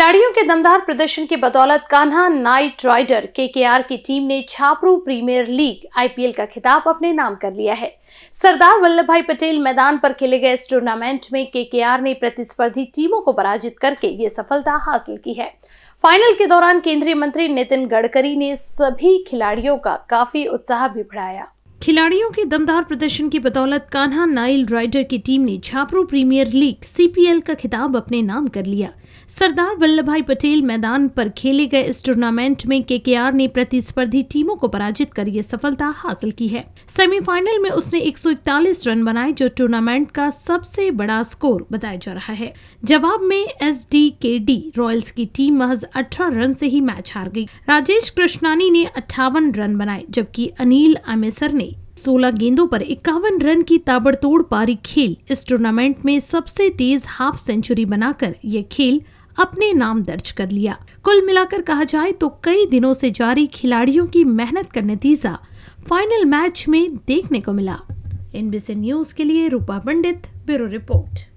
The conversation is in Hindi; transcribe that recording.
खिलाड़ियों के दमदार प्रदर्शन की बदौलत कान्हा नाइट राइडर केकेआर की टीम ने छापरू प्रीमियर लीग आईपीएल का खिताब अपने नाम कर लिया है सरदार वल्लभ भाई पटेल मैदान पर खेले गए इस टूर्नामेंट में केकेआर ने प्रतिस्पर्धी टीमों को पराजित करके ये सफलता हासिल की है फाइनल के दौरान केंद्रीय मंत्री नितिन गडकरी ने सभी खिलाड़ियों का काफी उत्साह भी बढ़ाया खिलाड़ियों के दमदार प्रदर्शन की बदौलत कान्हा नाइल राइडर की टीम ने छापरू प्रीमियर लीग सीपीएल का खिताब अपने नाम कर लिया सरदार वल्लभ भाई पटेल मैदान पर खेले गए इस टूर्नामेंट में के ने प्रतिस्पर्धी टीमों को पराजित कर ये सफलता हासिल की है सेमीफाइनल में उसने 141 रन बनाए जो टूर्नामेंट का सबसे बड़ा स्कोर बताया जा रहा है जवाब में S D K D royals की टीम महज अठारह रन से ही मैच हार गई राजेश कृष्णानी ने अट्ठावन रन बनाए जबकि अनिल अमेसर ने 16 गेंदों पर इक्यावन रन की ताबड़तोड़ पारी खेल इस टूर्नामेंट में सबसे तेज हाफ सेंचुरी बनाकर ये खेल अपने नाम दर्ज कर लिया कुल मिलाकर कहा जाए तो कई दिनों से जारी खिलाड़ियों की मेहनत का नतीजा फाइनल मैच में देखने को मिला एनबीसी न्यूज के लिए रूपा पंडित ब्यूरो रिपोर्ट